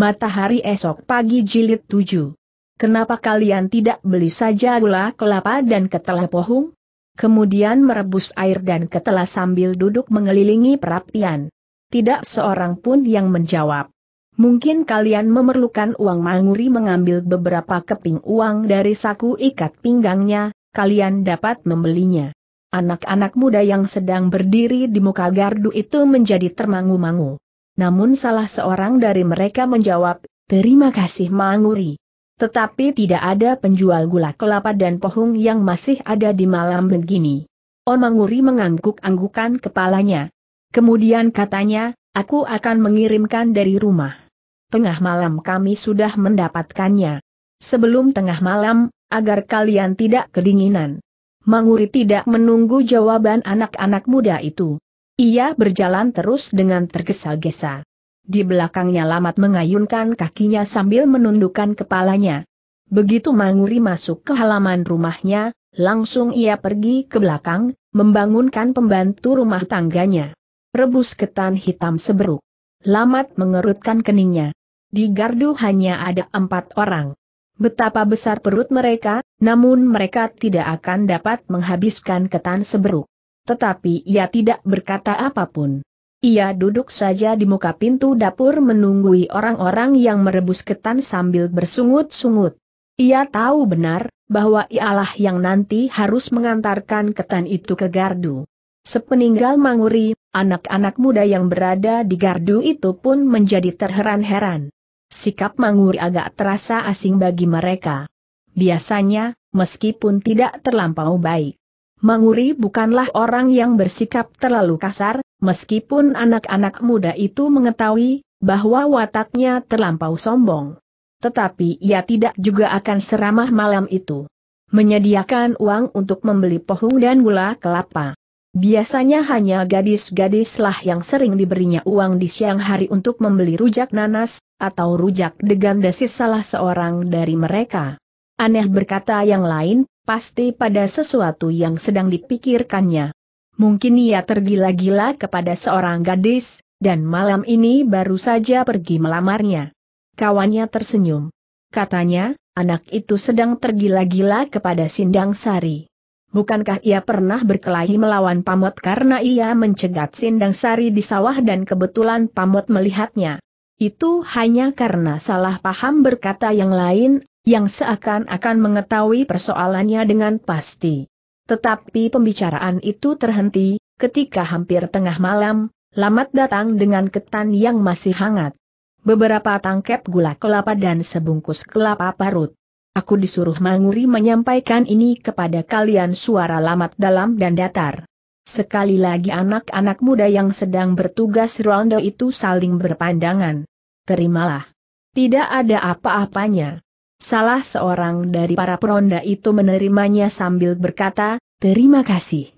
Matahari esok pagi jilid 7. Kenapa kalian tidak beli saja gula kelapa dan ketela pohung? Kemudian merebus air dan ketela sambil duduk mengelilingi perapian. Tidak seorang pun yang menjawab. Mungkin kalian memerlukan uang Manguri mengambil beberapa keping uang dari saku ikat pinggangnya, kalian dapat membelinya. Anak-anak muda yang sedang berdiri di muka gardu itu menjadi termangu-mangu namun salah seorang dari mereka menjawab, terima kasih Manguri. Tetapi tidak ada penjual gula kelapa dan pohung yang masih ada di malam begini. On Manguri mengangguk-anggukan kepalanya. Kemudian katanya, aku akan mengirimkan dari rumah. Tengah malam kami sudah mendapatkannya. Sebelum tengah malam, agar kalian tidak kedinginan. Manguri tidak menunggu jawaban anak-anak muda itu. Ia berjalan terus dengan tergesa-gesa. Di belakangnya Lamat mengayunkan kakinya sambil menundukkan kepalanya. Begitu Manguri masuk ke halaman rumahnya, langsung ia pergi ke belakang, membangunkan pembantu rumah tangganya. Rebus ketan hitam seberuk. Lamat mengerutkan keningnya. Di gardu hanya ada empat orang. Betapa besar perut mereka, namun mereka tidak akan dapat menghabiskan ketan seberuk tetapi ia tidak berkata apapun. Ia duduk saja di muka pintu dapur menunggui orang-orang yang merebus ketan sambil bersungut-sungut. Ia tahu benar, bahwa ialah yang nanti harus mengantarkan ketan itu ke gardu. Sepeninggal Manguri, anak-anak muda yang berada di gardu itu pun menjadi terheran-heran. Sikap Manguri agak terasa asing bagi mereka. Biasanya, meskipun tidak terlampau baik Manguri bukanlah orang yang bersikap terlalu kasar, meskipun anak-anak muda itu mengetahui bahwa wataknya terlampau sombong. Tetapi ia tidak juga akan seramah malam itu. Menyediakan uang untuk membeli pohung dan gula kelapa. Biasanya hanya gadis-gadislah yang sering diberinya uang di siang hari untuk membeli rujak nanas, atau rujak degan desis salah seorang dari mereka. Aneh berkata yang lain, pasti pada sesuatu yang sedang dipikirkannya. Mungkin ia tergila-gila kepada seorang gadis, dan malam ini baru saja pergi melamarnya. Kawannya tersenyum. Katanya, anak itu sedang tergila-gila kepada Sindang Sari. Bukankah ia pernah berkelahi melawan Pamot karena ia mencegat Sindang Sari di sawah dan kebetulan Pamot melihatnya? Itu hanya karena salah paham berkata yang lain, yang seakan-akan mengetahui persoalannya dengan pasti. Tetapi pembicaraan itu terhenti, ketika hampir tengah malam, Lamat datang dengan ketan yang masih hangat. Beberapa tangkep gula kelapa dan sebungkus kelapa parut. Aku disuruh Manguri menyampaikan ini kepada kalian suara Lamat dalam dan datar. Sekali lagi anak-anak muda yang sedang bertugas ronde itu saling berpandangan. Terimalah. Tidak ada apa-apanya. Salah seorang dari para peronda itu menerimanya sambil berkata, terima kasih.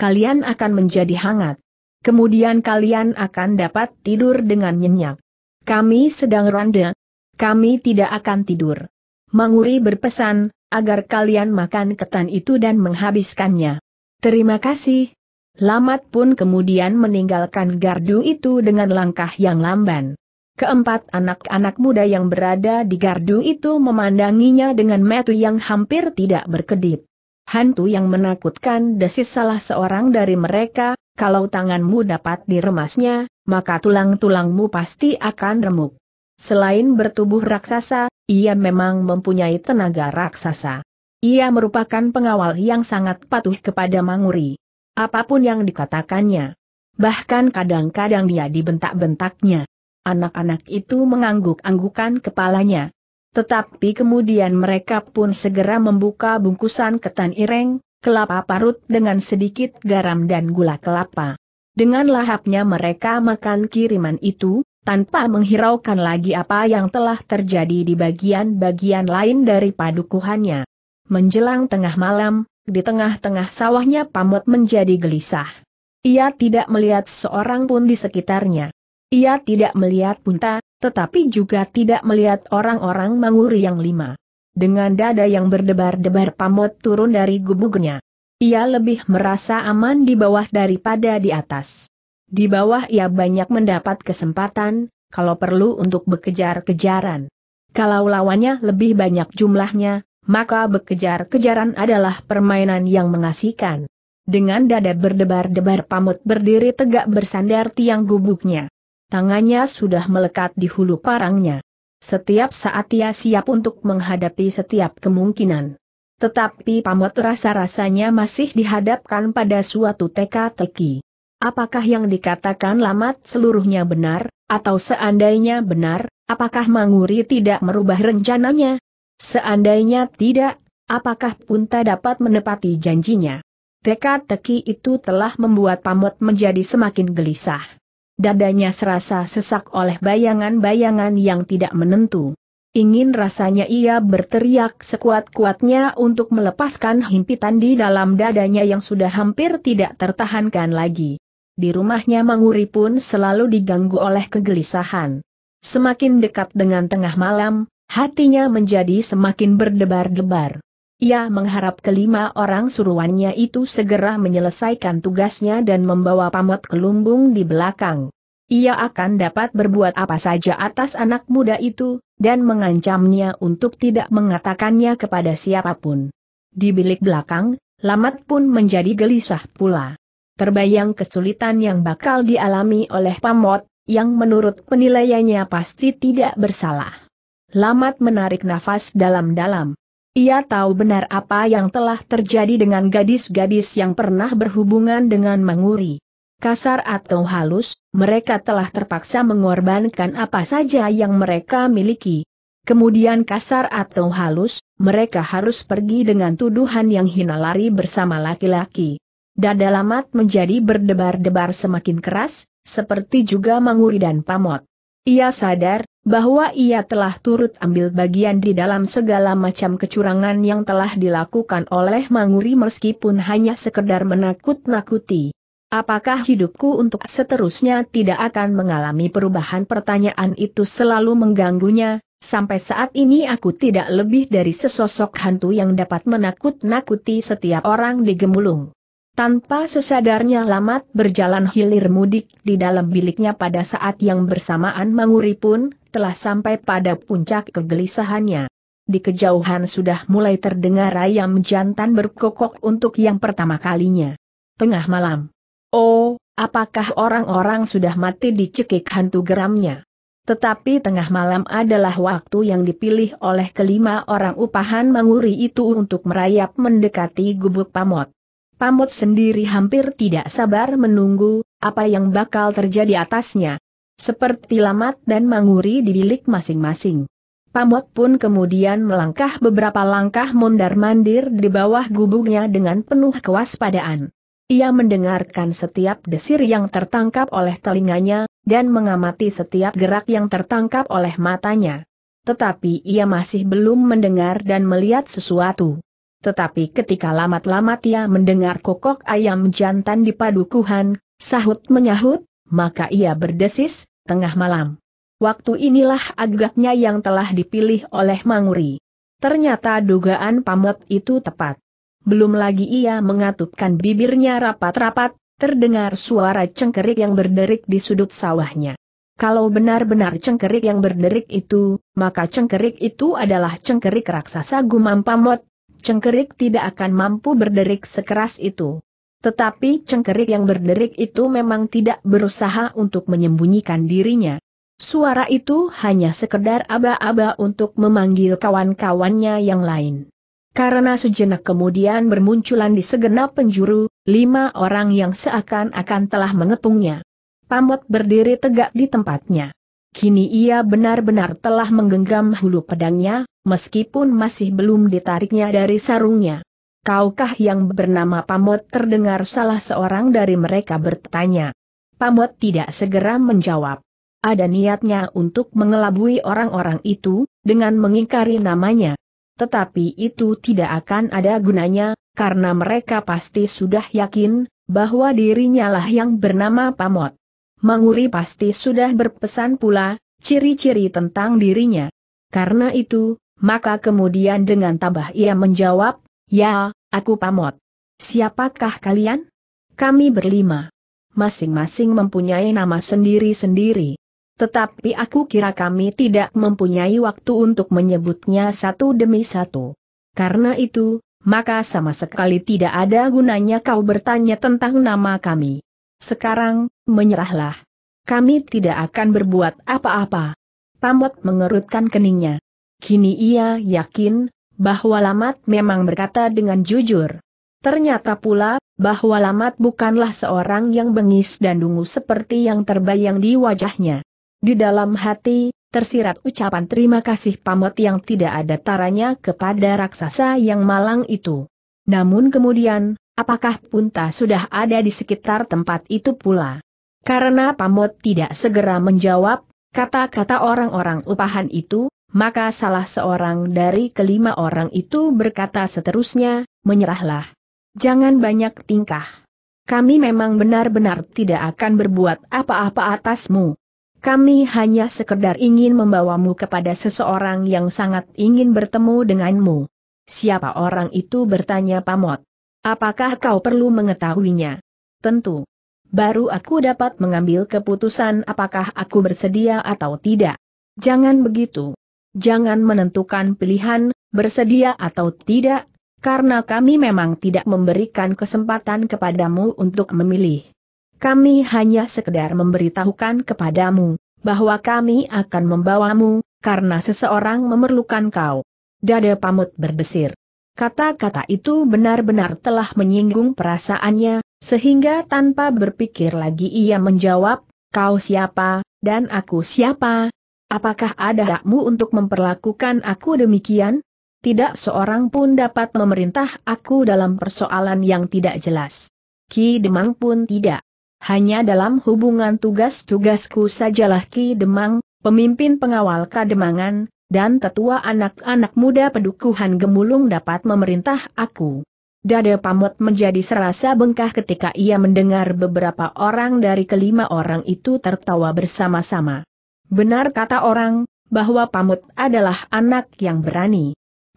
Kalian akan menjadi hangat. Kemudian kalian akan dapat tidur dengan nyenyak. Kami sedang ronde. Kami tidak akan tidur. Manguri berpesan, agar kalian makan ketan itu dan menghabiskannya. Terima kasih. Lamat pun kemudian meninggalkan gardu itu dengan langkah yang lamban. Keempat anak-anak muda yang berada di gardu itu memandanginya dengan metu yang hampir tidak berkedip. Hantu yang menakutkan desis salah seorang dari mereka, kalau tanganmu dapat diremasnya, maka tulang-tulangmu pasti akan remuk. Selain bertubuh raksasa, ia memang mempunyai tenaga raksasa. Ia merupakan pengawal yang sangat patuh kepada Manguri. Apapun yang dikatakannya. Bahkan kadang-kadang dia dibentak-bentaknya. Anak-anak itu mengangguk-anggukan kepalanya. Tetapi kemudian mereka pun segera membuka bungkusan ketan ireng, kelapa parut dengan sedikit garam dan gula kelapa. Dengan lahapnya mereka makan kiriman itu, tanpa menghiraukan lagi apa yang telah terjadi di bagian-bagian lain dari padukuhannya. Menjelang tengah malam, di tengah-tengah sawahnya Pamut menjadi gelisah. Ia tidak melihat seorang pun di sekitarnya. Ia tidak melihat Punta, tetapi juga tidak melihat orang-orang Manguri yang lima. Dengan dada yang berdebar-debar pamot turun dari gubuknya. Ia lebih merasa aman di bawah daripada di atas. Di bawah ia banyak mendapat kesempatan, kalau perlu untuk bekejar-kejaran. Kalau lawannya lebih banyak jumlahnya, maka bekejar-kejaran adalah permainan yang mengasihkan. Dengan dada berdebar-debar pamut berdiri tegak bersandar tiang gubuknya tangannya sudah melekat di hulu parangnya. Setiap saat ia siap untuk menghadapi setiap kemungkinan. Tetapi pamot rasa-rasanya masih dihadapkan pada suatu teka-teki. Apakah yang dikatakan Lamat seluruhnya benar, atau seandainya benar, apakah Manguri tidak merubah rencananya? Seandainya tidak, apakah Punta dapat menepati janjinya? Teka-teki itu telah membuat Pamot menjadi semakin gelisah. Dadanya serasa sesak oleh bayangan-bayangan yang tidak menentu. Ingin rasanya ia berteriak sekuat-kuatnya untuk melepaskan himpitan di dalam dadanya yang sudah hampir tidak tertahankan lagi. Di rumahnya Manguri pun selalu diganggu oleh kegelisahan. Semakin dekat dengan tengah malam, hatinya menjadi semakin berdebar-debar. Ia mengharap kelima orang suruhannya itu segera menyelesaikan tugasnya dan membawa pamot ke lumbung di belakang. Ia akan dapat berbuat apa saja atas anak muda itu, dan mengancamnya untuk tidak mengatakannya kepada siapapun. Di bilik belakang, Lamat pun menjadi gelisah pula. Terbayang kesulitan yang bakal dialami oleh pamot, yang menurut penilaiannya pasti tidak bersalah. Lamat menarik nafas dalam-dalam. Ia tahu benar apa yang telah terjadi dengan gadis-gadis yang pernah berhubungan dengan Manguri. Kasar atau halus, mereka telah terpaksa mengorbankan apa saja yang mereka miliki. Kemudian kasar atau halus, mereka harus pergi dengan tuduhan yang hina lari bersama laki-laki. Dada Lamat menjadi berdebar-debar semakin keras, seperti juga Manguri dan Pamot. Ia sadar bahwa ia telah turut ambil bagian di dalam segala macam kecurangan yang telah dilakukan oleh Manguri meskipun hanya sekedar menakut-nakuti. Apakah hidupku untuk seterusnya tidak akan mengalami perubahan pertanyaan itu selalu mengganggunya, sampai saat ini aku tidak lebih dari sesosok hantu yang dapat menakut-nakuti setiap orang di Gemulung. Tanpa sesadarnya Lamat berjalan hilir mudik di dalam biliknya pada saat yang bersamaan Manguri pun telah sampai pada puncak kegelisahannya. Di kejauhan sudah mulai terdengar ayam jantan berkokok untuk yang pertama kalinya. Tengah malam. Oh, apakah orang-orang sudah mati dicekik hantu geramnya? Tetapi tengah malam adalah waktu yang dipilih oleh kelima orang upahan manguri itu untuk merayap mendekati gubuk pamot. Pamut sendiri hampir tidak sabar menunggu, apa yang bakal terjadi atasnya. Seperti Lamat dan Manguri di bilik masing-masing. Pamut pun kemudian melangkah beberapa langkah mondar-mandir di bawah gubuknya dengan penuh kewaspadaan. Ia mendengarkan setiap desir yang tertangkap oleh telinganya, dan mengamati setiap gerak yang tertangkap oleh matanya. Tetapi ia masih belum mendengar dan melihat sesuatu. Tetapi ketika lamat-lamat ia mendengar kokok ayam jantan di padukuhan, sahut menyahut, maka ia berdesis, tengah malam. Waktu inilah agaknya yang telah dipilih oleh Manguri. Ternyata dugaan pamot itu tepat. Belum lagi ia mengatupkan bibirnya rapat-rapat, terdengar suara cengkerik yang berderik di sudut sawahnya. Kalau benar-benar cengkerik yang berderik itu, maka cengkerik itu adalah cengkerik raksasa gumam pamot, Cengkerik tidak akan mampu berderik sekeras itu. Tetapi cengkerik yang berderik itu memang tidak berusaha untuk menyembunyikan dirinya. Suara itu hanya sekedar aba-aba untuk memanggil kawan-kawannya yang lain. Karena sejenak kemudian bermunculan di segenap penjuru, lima orang yang seakan-akan telah mengepungnya. Pamot berdiri tegak di tempatnya. Kini ia benar-benar telah menggenggam hulu pedangnya, meskipun masih belum ditariknya dari sarungnya. Kaukah yang bernama Pamot terdengar salah seorang dari mereka bertanya. Pamot tidak segera menjawab. Ada niatnya untuk mengelabui orang-orang itu, dengan mengingkari namanya. Tetapi itu tidak akan ada gunanya, karena mereka pasti sudah yakin, bahwa dirinya lah yang bernama Pamot. Manguri pasti sudah berpesan pula, ciri-ciri tentang dirinya. Karena itu, maka kemudian dengan tabah ia menjawab, Ya, aku pamot. Siapakah kalian? Kami berlima. Masing-masing mempunyai nama sendiri-sendiri. Tetapi aku kira kami tidak mempunyai waktu untuk menyebutnya satu demi satu. Karena itu, maka sama sekali tidak ada gunanya kau bertanya tentang nama kami. Sekarang, menyerahlah. Kami tidak akan berbuat apa-apa. Tamot mengerutkan keningnya. Kini ia yakin, bahwa Lamat memang berkata dengan jujur. Ternyata pula, bahwa Lamat bukanlah seorang yang bengis dan dungu seperti yang terbayang di wajahnya. Di dalam hati, tersirat ucapan terima kasih pamot yang tidak ada taranya kepada raksasa yang malang itu. Namun kemudian, Apakah Punta sudah ada di sekitar tempat itu pula? Karena Pamot tidak segera menjawab, kata-kata orang-orang upahan itu, maka salah seorang dari kelima orang itu berkata seterusnya, menyerahlah. Jangan banyak tingkah. Kami memang benar-benar tidak akan berbuat apa-apa atasmu. Kami hanya sekedar ingin membawamu kepada seseorang yang sangat ingin bertemu denganmu. Siapa orang itu bertanya Pamot. Apakah kau perlu mengetahuinya? Tentu. Baru aku dapat mengambil keputusan apakah aku bersedia atau tidak. Jangan begitu. Jangan menentukan pilihan, bersedia atau tidak, karena kami memang tidak memberikan kesempatan kepadamu untuk memilih. Kami hanya sekedar memberitahukan kepadamu, bahwa kami akan membawamu, karena seseorang memerlukan kau. Dada pamut berdesir. Kata-kata itu benar-benar telah menyinggung perasaannya, sehingga tanpa berpikir lagi ia menjawab, kau siapa, dan aku siapa? Apakah ada hakmu untuk memperlakukan aku demikian? Tidak seorang pun dapat memerintah aku dalam persoalan yang tidak jelas. Ki Demang pun tidak. Hanya dalam hubungan tugas-tugasku sajalah Ki Demang, pemimpin pengawal kademangan, dan tetua anak-anak muda pedukuhan gemulung dapat memerintah aku. Dada Pamut menjadi serasa bengkah ketika ia mendengar beberapa orang dari kelima orang itu tertawa bersama-sama. Benar kata orang, bahwa Pamut adalah anak yang berani.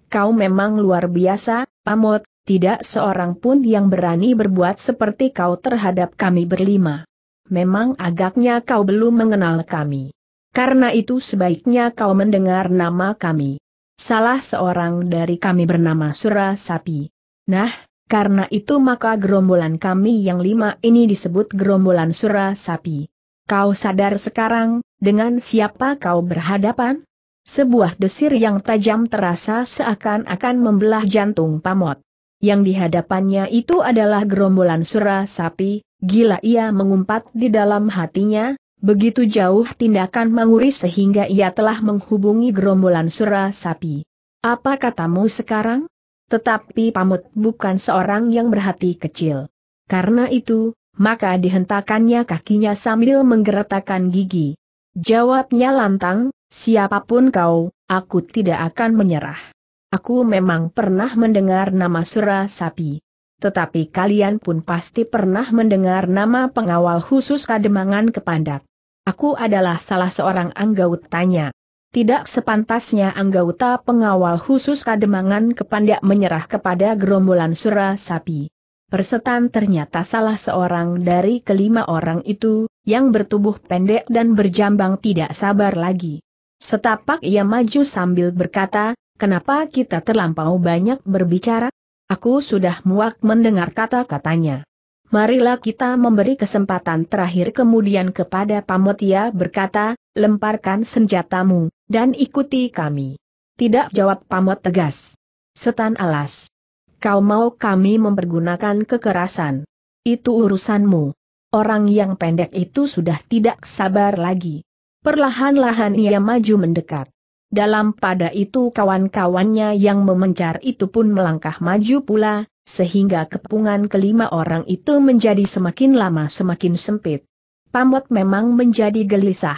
Kau memang luar biasa, pamot, tidak seorang pun yang berani berbuat seperti kau terhadap kami berlima. Memang agaknya kau belum mengenal kami. Karena itu sebaiknya kau mendengar nama kami. Salah seorang dari kami bernama Sura Sapi. Nah, karena itu maka gerombolan kami yang lima ini disebut gerombolan Sura Sapi. Kau sadar sekarang, dengan siapa kau berhadapan? Sebuah desir yang tajam terasa seakan-akan membelah jantung pamot. Yang dihadapannya itu adalah gerombolan sura sapi, gila ia mengumpat di dalam hatinya, Begitu jauh tindakan menguris sehingga ia telah menghubungi gerombolan sura sapi. Apa katamu sekarang? Tetapi Pamut bukan seorang yang berhati kecil. Karena itu, maka dihentakannya kakinya sambil menggeretakkan gigi. Jawabnya lantang, siapapun kau, aku tidak akan menyerah. Aku memang pernah mendengar nama sura sapi tetapi kalian pun pasti pernah mendengar nama pengawal khusus Kademangan Kepandak. Aku adalah salah seorang anggautanya. Tidak sepantasnya anggota pengawal khusus kademangan kepada menyerah kepada gerombolan sura sapi. Persetan ternyata salah seorang dari kelima orang itu, yang bertubuh pendek dan berjambang tidak sabar lagi. Setapak ia maju sambil berkata, kenapa kita terlampau banyak berbicara? Aku sudah muak mendengar kata-katanya. Marilah kita memberi kesempatan terakhir kemudian kepada Pamotia berkata, lemparkan senjatamu, dan ikuti kami. Tidak jawab Pamot tegas. Setan alas. Kau mau kami mempergunakan kekerasan. Itu urusanmu. Orang yang pendek itu sudah tidak sabar lagi. Perlahan-lahan ia maju mendekat. Dalam pada itu kawan-kawannya yang memencar itu pun melangkah maju pula, sehingga kepungan kelima orang itu menjadi semakin lama semakin sempit. Pamot memang menjadi gelisah.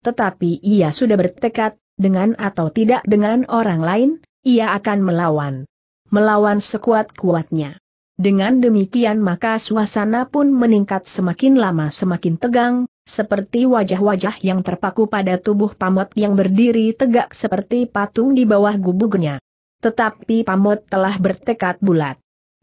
Tetapi ia sudah bertekad, dengan atau tidak dengan orang lain, ia akan melawan. Melawan sekuat-kuatnya. Dengan demikian maka suasana pun meningkat semakin lama semakin tegang, seperti wajah-wajah yang terpaku pada tubuh pamot yang berdiri tegak seperti patung di bawah gubugnya. Tetapi pamot telah bertekad bulat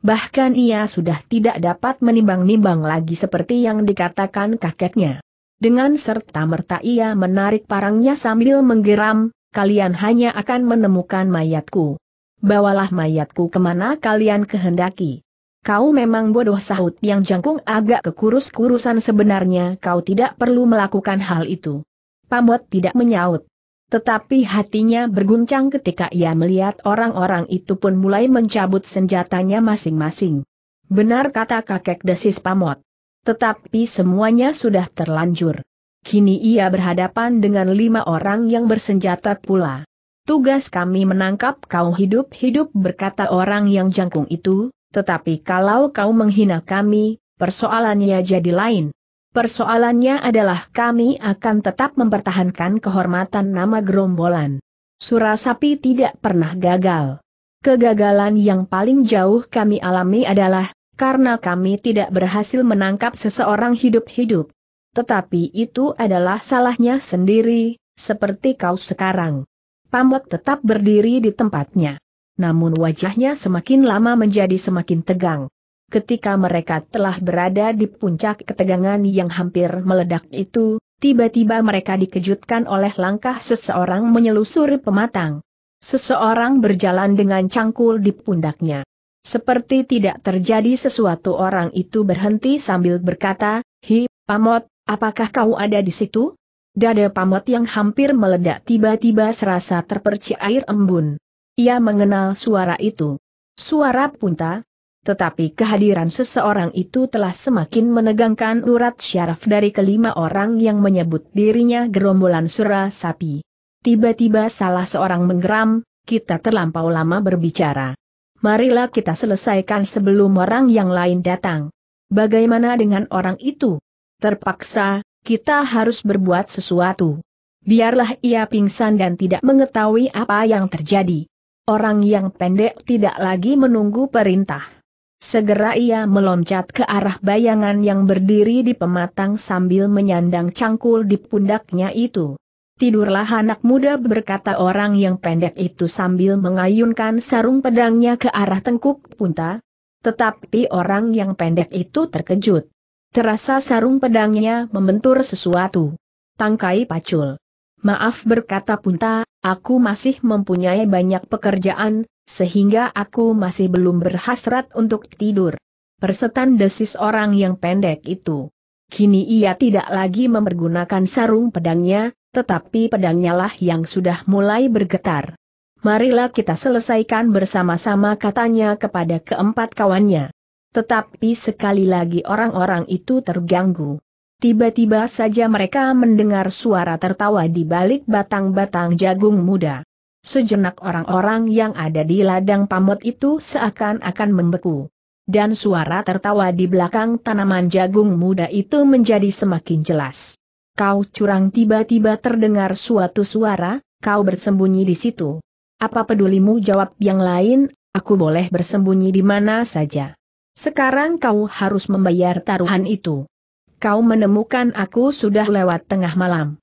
bahkan ia sudah tidak dapat menimbang-nimbang lagi seperti yang dikatakan kakeknya. Dengan serta-merta ia menarik parangnya sambil menggeram, kalian hanya akan menemukan mayatku. Bawalah mayatku kemana kalian kehendaki. Kau memang bodoh sahut yang jangkung agak kekurus-kurusan sebenarnya kau tidak perlu melakukan hal itu. Pamot tidak menyaut. Tetapi hatinya berguncang ketika ia melihat orang-orang itu pun mulai mencabut senjatanya masing-masing. Benar kata kakek desis pamot. Tetapi semuanya sudah terlanjur. Kini ia berhadapan dengan lima orang yang bersenjata pula. Tugas kami menangkap kau hidup-hidup berkata orang yang jangkung itu, tetapi kalau kau menghina kami, persoalannya jadi lain. Persoalannya adalah kami akan tetap mempertahankan kehormatan nama gerombolan. Surasapi tidak pernah gagal. Kegagalan yang paling jauh kami alami adalah, karena kami tidak berhasil menangkap seseorang hidup-hidup. Tetapi itu adalah salahnya sendiri, seperti kau sekarang. Pamuk tetap berdiri di tempatnya. Namun wajahnya semakin lama menjadi semakin tegang. Ketika mereka telah berada di puncak ketegangan yang hampir meledak itu, tiba-tiba mereka dikejutkan oleh langkah seseorang menyelusuri pematang. Seseorang berjalan dengan cangkul di pundaknya. Seperti tidak terjadi sesuatu orang itu berhenti sambil berkata, Hi, Pamot, apakah kau ada di situ? Dada Pamot yang hampir meledak tiba-tiba serasa terpercik air embun. Ia mengenal suara itu. Suara punta, tetapi kehadiran seseorang itu telah semakin menegangkan urat syaraf dari kelima orang yang menyebut dirinya gerombolan sura sapi. Tiba-tiba salah seorang menggeram, kita terlampau lama berbicara. Marilah kita selesaikan sebelum orang yang lain datang. Bagaimana dengan orang itu? Terpaksa, kita harus berbuat sesuatu. Biarlah ia pingsan dan tidak mengetahui apa yang terjadi. Orang yang pendek tidak lagi menunggu perintah. Segera ia meloncat ke arah bayangan yang berdiri di pematang sambil menyandang cangkul di pundaknya itu. Tidurlah anak muda berkata orang yang pendek itu sambil mengayunkan sarung pedangnya ke arah tengkuk punta. Tetapi orang yang pendek itu terkejut. Terasa sarung pedangnya membentur sesuatu. Tangkai pacul. Maaf berkata punta, Aku masih mempunyai banyak pekerjaan, sehingga aku masih belum berhasrat untuk tidur. Persetan desis orang yang pendek itu. Kini ia tidak lagi mempergunakan sarung pedangnya, tetapi pedangnya lah yang sudah mulai bergetar. Marilah kita selesaikan bersama-sama katanya kepada keempat kawannya. Tetapi sekali lagi orang-orang itu terganggu. Tiba-tiba saja mereka mendengar suara tertawa di balik batang-batang jagung muda. Sejenak orang-orang yang ada di ladang pamot itu seakan-akan membeku. Dan suara tertawa di belakang tanaman jagung muda itu menjadi semakin jelas. Kau curang tiba-tiba terdengar suatu suara, kau bersembunyi di situ. Apa pedulimu jawab yang lain, aku boleh bersembunyi di mana saja. Sekarang kau harus membayar taruhan itu kau menemukan aku sudah lewat tengah malam.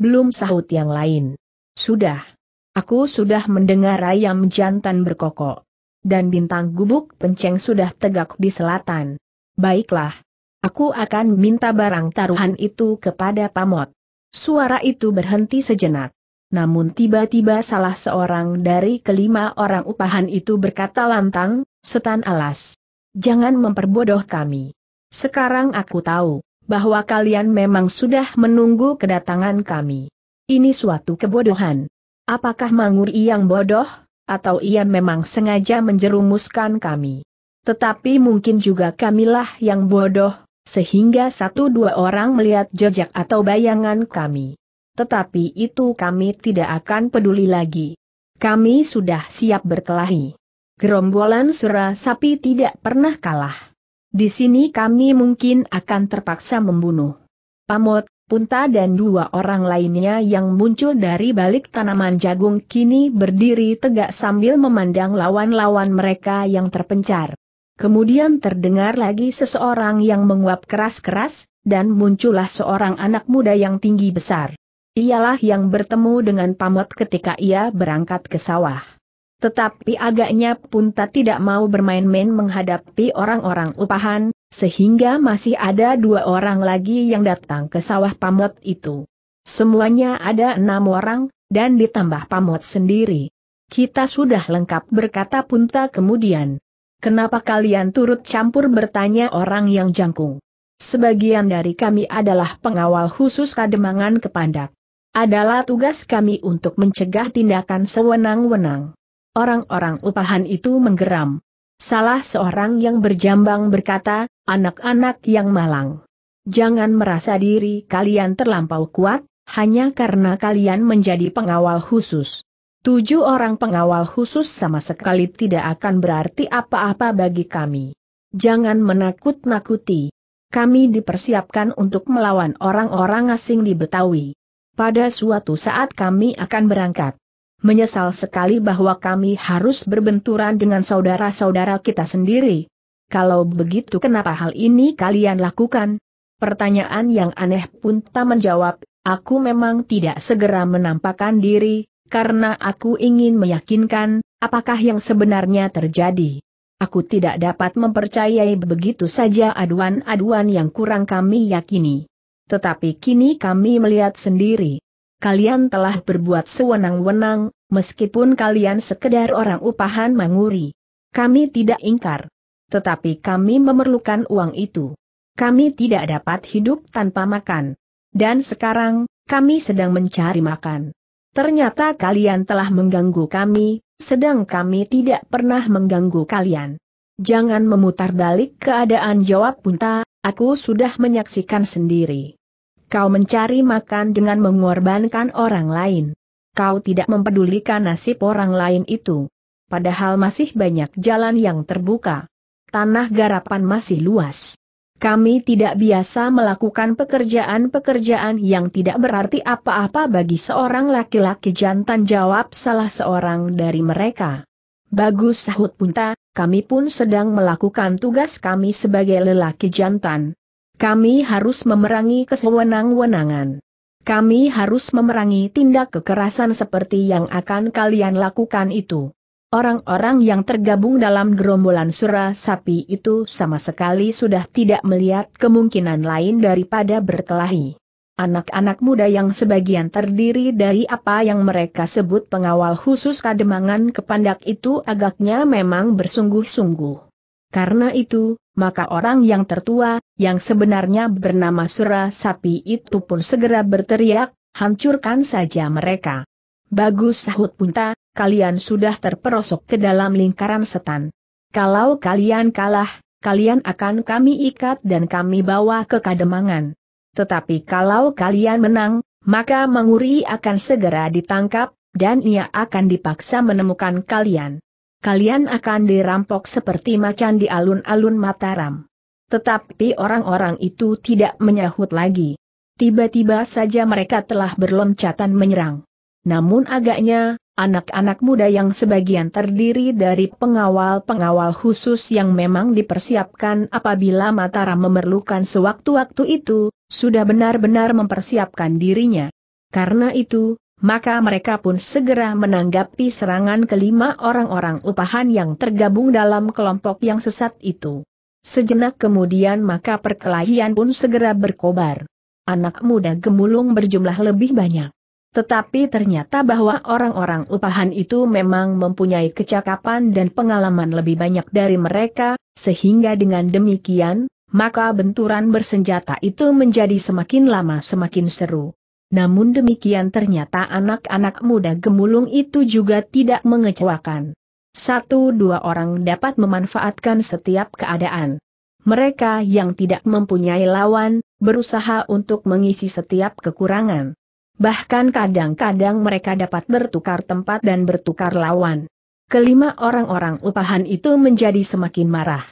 Belum sahut yang lain. Sudah. Aku sudah mendengar ayam jantan berkokok. Dan bintang gubuk penceng sudah tegak di selatan. Baiklah. Aku akan minta barang taruhan itu kepada Pamot. Suara itu berhenti sejenak. Namun tiba-tiba salah seorang dari kelima orang upahan itu berkata lantang, setan alas. Jangan memperbodoh kami. Sekarang aku tahu bahwa kalian memang sudah menunggu kedatangan kami. Ini suatu kebodohan. Apakah Manguri yang bodoh, atau ia memang sengaja menjerumuskan kami? Tetapi mungkin juga kamilah yang bodoh, sehingga satu dua orang melihat jejak atau bayangan kami. Tetapi itu kami tidak akan peduli lagi. Kami sudah siap berkelahi. Gerombolan sura sapi tidak pernah kalah. Di sini kami mungkin akan terpaksa membunuh. Pamot, Punta dan dua orang lainnya yang muncul dari balik tanaman jagung kini berdiri tegak sambil memandang lawan-lawan mereka yang terpencar. Kemudian terdengar lagi seseorang yang menguap keras-keras, dan muncullah seorang anak muda yang tinggi besar. Ialah yang bertemu dengan Pamot ketika ia berangkat ke sawah. Tetapi agaknya Punta tidak mau bermain-main menghadapi orang-orang upahan, sehingga masih ada dua orang lagi yang datang ke sawah pamot itu. Semuanya ada enam orang, dan ditambah pamot sendiri. Kita sudah lengkap berkata Punta kemudian. Kenapa kalian turut campur bertanya orang yang jangkung? Sebagian dari kami adalah pengawal khusus kademangan kepandak. Adalah tugas kami untuk mencegah tindakan sewenang-wenang. Orang-orang upahan itu menggeram. Salah seorang yang berjambang berkata, anak-anak yang malang. Jangan merasa diri kalian terlampau kuat, hanya karena kalian menjadi pengawal khusus. Tujuh orang pengawal khusus sama sekali tidak akan berarti apa-apa bagi kami. Jangan menakut-nakuti. Kami dipersiapkan untuk melawan orang-orang asing di Betawi. Pada suatu saat kami akan berangkat menyesal sekali bahwa kami harus berbenturan dengan saudara-saudara kita sendiri. Kalau begitu kenapa hal ini kalian lakukan? Pertanyaan yang aneh pun tak menjawab, aku memang tidak segera menampakkan diri, karena aku ingin meyakinkan, apakah yang sebenarnya terjadi. Aku tidak dapat mempercayai begitu saja aduan-aduan yang kurang kami yakini. Tetapi kini kami melihat sendiri kalian telah berbuat sewenang-wenang, meskipun kalian sekedar orang upahan manguri. Kami tidak ingkar. Tetapi kami memerlukan uang itu. Kami tidak dapat hidup tanpa makan. Dan sekarang, kami sedang mencari makan. Ternyata kalian telah mengganggu kami, sedang kami tidak pernah mengganggu kalian. Jangan memutar balik keadaan jawab Punta, aku sudah menyaksikan sendiri. Kau mencari makan dengan mengorbankan orang lain. Kau tidak mempedulikan nasib orang lain itu. Padahal masih banyak jalan yang terbuka. Tanah garapan masih luas. Kami tidak biasa melakukan pekerjaan-pekerjaan yang tidak berarti apa-apa bagi seorang laki-laki jantan jawab salah seorang dari mereka. Bagus sahut punta, kami pun sedang melakukan tugas kami sebagai lelaki jantan, kami harus memerangi kesewenang-wenangan. Kami harus memerangi tindak kekerasan seperti yang akan kalian lakukan itu. Orang-orang yang tergabung dalam gerombolan surah sapi itu sama sekali sudah tidak melihat kemungkinan lain daripada berkelahi. Anak-anak muda yang sebagian terdiri dari apa yang mereka sebut pengawal khusus kademangan kepandak itu agaknya memang bersungguh-sungguh. Karena itu, maka orang yang tertua, yang sebenarnya bernama Sura Sapi itu pun segera berteriak, hancurkan saja mereka. Bagus sahut punta, kalian sudah terperosok ke dalam lingkaran setan. Kalau kalian kalah, kalian akan kami ikat dan kami bawa ke kademangan. Tetapi kalau kalian menang, maka Manguri akan segera ditangkap, dan ia akan dipaksa menemukan kalian kalian akan dirampok seperti macan di alun-alun Mataram. Tetapi orang-orang itu tidak menyahut lagi. Tiba-tiba saja mereka telah berloncatan menyerang. Namun agaknya, anak-anak muda yang sebagian terdiri dari pengawal-pengawal khusus yang memang dipersiapkan apabila Mataram memerlukan sewaktu-waktu itu, sudah benar-benar mempersiapkan dirinya. Karena itu, maka mereka pun segera menanggapi serangan kelima orang-orang upahan yang tergabung dalam kelompok yang sesat itu. Sejenak kemudian maka perkelahian pun segera berkobar. Anak muda gemulung berjumlah lebih banyak. Tetapi ternyata bahwa orang-orang upahan itu memang mempunyai kecakapan dan pengalaman lebih banyak dari mereka, sehingga dengan demikian, maka benturan bersenjata itu menjadi semakin lama semakin seru namun demikian ternyata anak-anak muda gemulung itu juga tidak mengecewakan. Satu dua orang dapat memanfaatkan setiap keadaan. Mereka yang tidak mempunyai lawan, berusaha untuk mengisi setiap kekurangan. Bahkan kadang-kadang mereka dapat bertukar tempat dan bertukar lawan. Kelima orang-orang upahan itu menjadi semakin marah.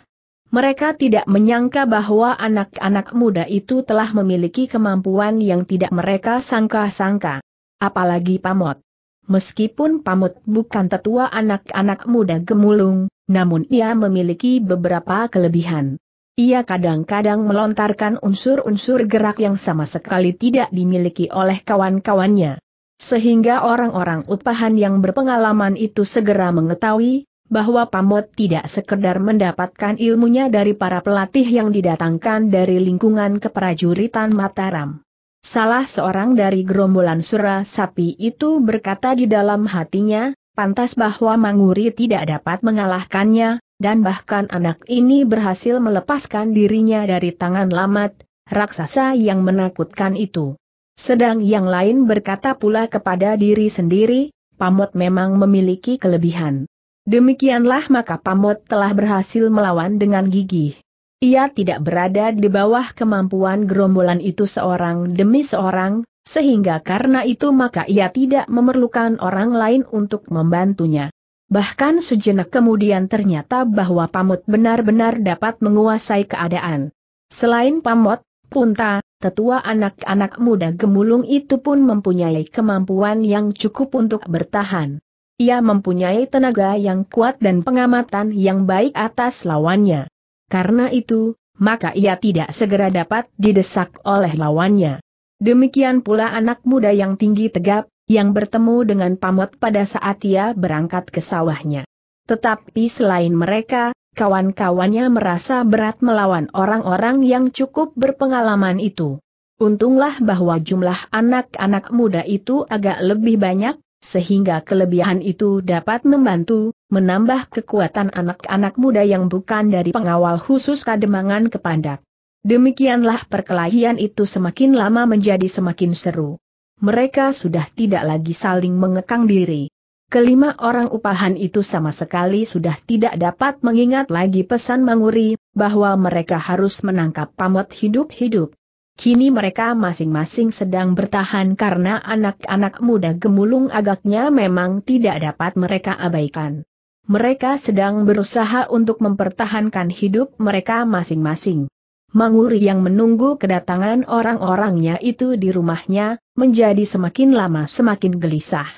Mereka tidak menyangka bahwa anak-anak muda itu telah memiliki kemampuan yang tidak mereka sangka-sangka. Apalagi Pamot. Meskipun Pamot bukan tetua anak-anak muda gemulung, namun ia memiliki beberapa kelebihan. Ia kadang-kadang melontarkan unsur-unsur gerak yang sama sekali tidak dimiliki oleh kawan-kawannya. Sehingga orang-orang upahan yang berpengalaman itu segera mengetahui, bahwa Pamot tidak sekedar mendapatkan ilmunya dari para pelatih yang didatangkan dari lingkungan keprajuritan Mataram. Salah seorang dari gerombolan sura sapi itu berkata di dalam hatinya, pantas bahwa Manguri tidak dapat mengalahkannya, dan bahkan anak ini berhasil melepaskan dirinya dari tangan Lamat, raksasa yang menakutkan itu. Sedang yang lain berkata pula kepada diri sendiri, Pamot memang memiliki kelebihan. Demikianlah maka Pamot telah berhasil melawan dengan gigih. Ia tidak berada di bawah kemampuan gerombolan itu seorang demi seorang, sehingga karena itu maka ia tidak memerlukan orang lain untuk membantunya. Bahkan sejenak kemudian ternyata bahwa Pamot benar-benar dapat menguasai keadaan. Selain Pamot, Punta, tetua anak-anak muda gemulung itu pun mempunyai kemampuan yang cukup untuk bertahan. Ia mempunyai tenaga yang kuat dan pengamatan yang baik atas lawannya. Karena itu, maka ia tidak segera dapat didesak oleh lawannya. Demikian pula anak muda yang tinggi tegap, yang bertemu dengan pamot pada saat ia berangkat ke sawahnya. Tetapi selain mereka, kawan-kawannya merasa berat melawan orang-orang yang cukup berpengalaman itu. Untunglah bahwa jumlah anak-anak muda itu agak lebih banyak, sehingga kelebihan itu dapat membantu, menambah kekuatan anak-anak muda yang bukan dari pengawal khusus kademangan kepandak. Demikianlah perkelahian itu semakin lama menjadi semakin seru. Mereka sudah tidak lagi saling mengekang diri. Kelima orang upahan itu sama sekali sudah tidak dapat mengingat lagi pesan Manguri, bahwa mereka harus menangkap pamot hidup-hidup. Kini mereka masing-masing sedang bertahan karena anak-anak muda gemulung agaknya memang tidak dapat mereka abaikan. Mereka sedang berusaha untuk mempertahankan hidup mereka masing-masing. Manguri yang menunggu kedatangan orang-orangnya itu di rumahnya, menjadi semakin lama semakin gelisah.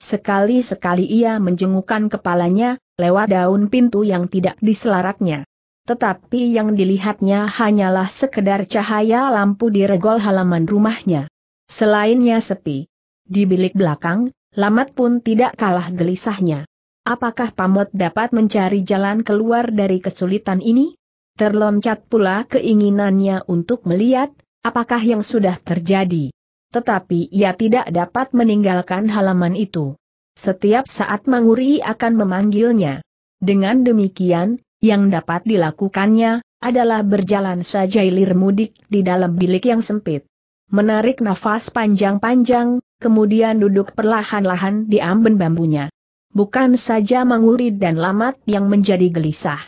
Sekali-sekali ia menjengukkan kepalanya, lewat daun pintu yang tidak diselaraknya tetapi yang dilihatnya hanyalah sekedar cahaya lampu di regol halaman rumahnya. Selainnya sepi. Di bilik belakang, Lamat pun tidak kalah gelisahnya. Apakah Pamot dapat mencari jalan keluar dari kesulitan ini? Terloncat pula keinginannya untuk melihat, apakah yang sudah terjadi. Tetapi ia tidak dapat meninggalkan halaman itu. Setiap saat Manguri akan memanggilnya. Dengan demikian, yang dapat dilakukannya, adalah berjalan saja ilir mudik di dalam bilik yang sempit. Menarik nafas panjang-panjang, kemudian duduk perlahan-lahan di amben bambunya. Bukan saja Mangurid dan Lamat yang menjadi gelisah.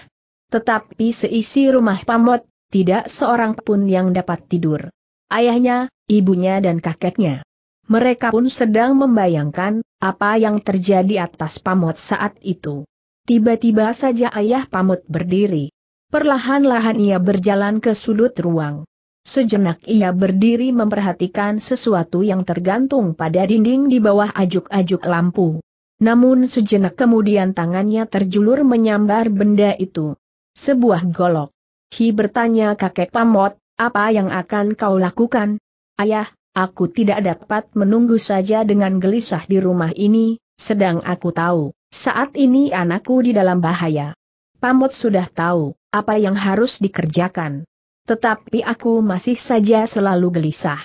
Tetapi seisi rumah pamot, tidak seorang pun yang dapat tidur. Ayahnya, ibunya dan kakeknya. Mereka pun sedang membayangkan, apa yang terjadi atas pamot saat itu. Tiba-tiba saja ayah pamut berdiri. Perlahan-lahan ia berjalan ke sudut ruang. Sejenak ia berdiri memperhatikan sesuatu yang tergantung pada dinding di bawah ajuk-ajuk lampu. Namun sejenak kemudian tangannya terjulur menyambar benda itu. Sebuah golok. Hi bertanya kakek pamot, apa yang akan kau lakukan? Ayah, aku tidak dapat menunggu saja dengan gelisah di rumah ini, sedang aku tahu. Saat ini anakku di dalam bahaya. Pamot sudah tahu apa yang harus dikerjakan. Tetapi aku masih saja selalu gelisah.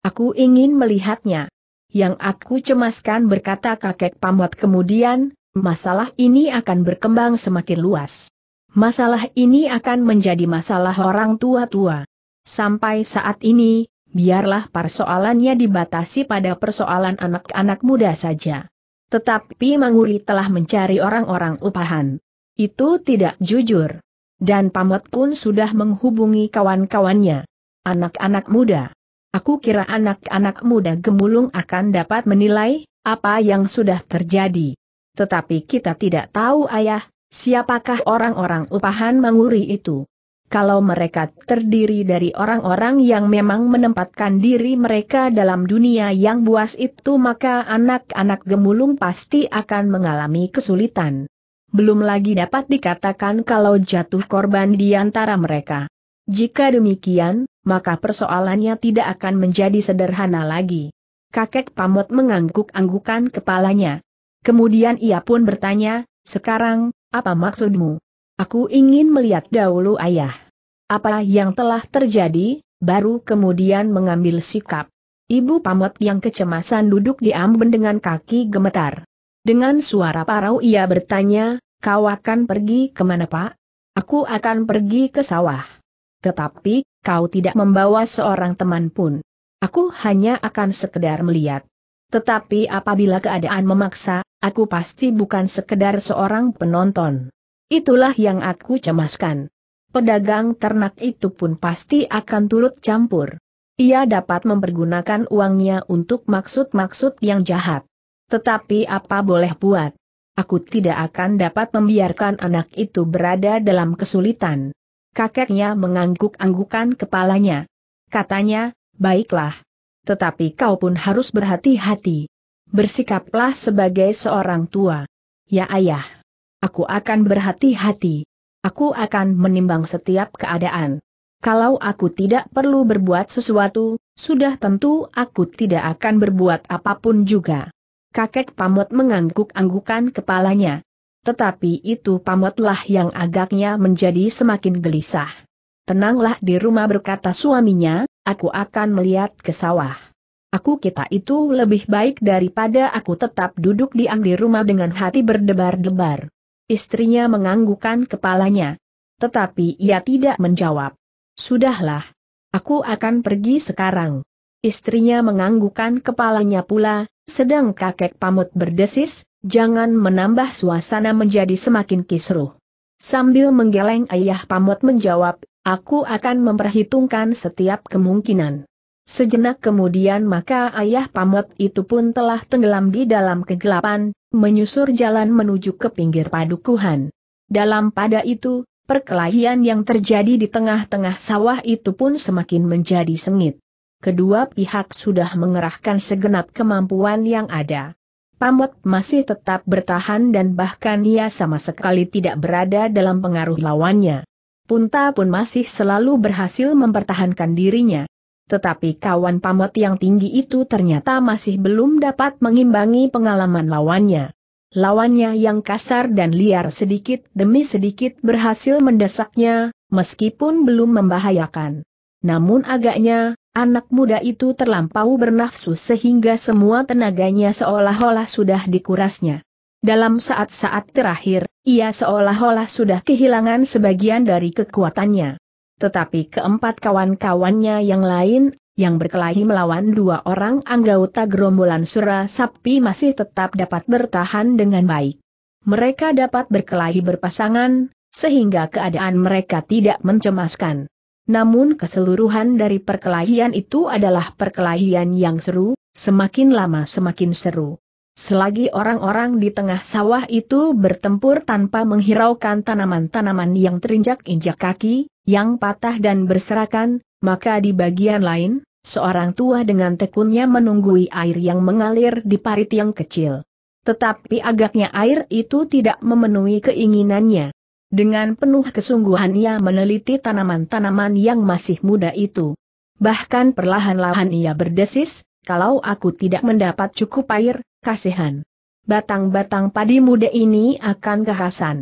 Aku ingin melihatnya. Yang aku cemaskan berkata kakek Pamot kemudian, masalah ini akan berkembang semakin luas. Masalah ini akan menjadi masalah orang tua-tua. Sampai saat ini, biarlah persoalannya dibatasi pada persoalan anak-anak muda saja. Tetapi Manguri telah mencari orang-orang upahan. Itu tidak jujur. Dan Pamot pun sudah menghubungi kawan-kawannya. Anak-anak muda. Aku kira anak-anak muda gemulung akan dapat menilai apa yang sudah terjadi. Tetapi kita tidak tahu ayah, siapakah orang-orang upahan Manguri itu kalau mereka terdiri dari orang-orang yang memang menempatkan diri mereka dalam dunia yang buas itu maka anak-anak gemulung pasti akan mengalami kesulitan. Belum lagi dapat dikatakan kalau jatuh korban di antara mereka. Jika demikian, maka persoalannya tidak akan menjadi sederhana lagi. Kakek Pamot mengangguk-anggukan kepalanya. Kemudian ia pun bertanya, sekarang, apa maksudmu? Aku ingin melihat dahulu ayah. Apa yang telah terjadi, baru kemudian mengambil sikap. Ibu pamot yang kecemasan duduk di amben dengan kaki gemetar. Dengan suara parau ia bertanya, kau akan pergi kemana pak? Aku akan pergi ke sawah. Tetapi, kau tidak membawa seorang teman pun. Aku hanya akan sekedar melihat. Tetapi apabila keadaan memaksa, aku pasti bukan sekedar seorang penonton. Itulah yang aku cemaskan. Pedagang ternak itu pun pasti akan turut campur. Ia dapat mempergunakan uangnya untuk maksud-maksud yang jahat. Tetapi apa boleh buat? Aku tidak akan dapat membiarkan anak itu berada dalam kesulitan. Kakeknya mengangguk-anggukan kepalanya. Katanya, baiklah. Tetapi kau pun harus berhati-hati. Bersikaplah sebagai seorang tua. Ya ayah aku akan berhati-hati. Aku akan menimbang setiap keadaan. Kalau aku tidak perlu berbuat sesuatu, sudah tentu aku tidak akan berbuat apapun juga. Kakek Pamot mengangguk-anggukan kepalanya. Tetapi itu Pamotlah yang agaknya menjadi semakin gelisah. Tenanglah di rumah berkata suaminya, aku akan melihat ke sawah aku kita itu lebih baik daripada aku tetap duduk diam di rumah dengan hati berdebar-debar. Istrinya menganggukkan kepalanya. Tetapi ia tidak menjawab. Sudahlah. Aku akan pergi sekarang. Istrinya menganggukkan kepalanya pula, sedang kakek pamut berdesis, jangan menambah suasana menjadi semakin kisruh. Sambil menggeleng ayah pamut menjawab, aku akan memperhitungkan setiap kemungkinan. Sejenak kemudian maka ayah pamut itu pun telah tenggelam di dalam kegelapan, menyusur jalan menuju ke pinggir padukuhan. Dalam pada itu, perkelahian yang terjadi di tengah-tengah sawah itu pun semakin menjadi sengit. Kedua pihak sudah mengerahkan segenap kemampuan yang ada. Pamot masih tetap bertahan dan bahkan ia sama sekali tidak berada dalam pengaruh lawannya. Punta pun masih selalu berhasil mempertahankan dirinya. Tetapi kawan pamot yang tinggi itu ternyata masih belum dapat mengimbangi pengalaman lawannya. Lawannya yang kasar dan liar sedikit demi sedikit berhasil mendesaknya, meskipun belum membahayakan. Namun agaknya, anak muda itu terlampau bernafsu sehingga semua tenaganya seolah-olah sudah dikurasnya. Dalam saat-saat terakhir, ia seolah-olah sudah kehilangan sebagian dari kekuatannya. Tetapi keempat kawan-kawannya yang lain, yang berkelahi melawan dua orang anggota gerombolan Sura Sapi masih tetap dapat bertahan dengan baik. Mereka dapat berkelahi berpasangan, sehingga keadaan mereka tidak mencemaskan. Namun keseluruhan dari perkelahian itu adalah perkelahian yang seru, semakin lama semakin seru. Selagi orang-orang di tengah sawah itu bertempur tanpa menghiraukan tanaman-tanaman yang terinjak-injak kaki, yang patah dan berserakan, maka di bagian lain, seorang tua dengan tekunnya menunggui air yang mengalir di parit yang kecil. Tetapi agaknya air itu tidak memenuhi keinginannya. Dengan penuh kesungguhan ia meneliti tanaman-tanaman yang masih muda itu. Bahkan perlahan-lahan ia berdesis, kalau aku tidak mendapat cukup air, kasihan. Batang-batang padi muda ini akan kehasan.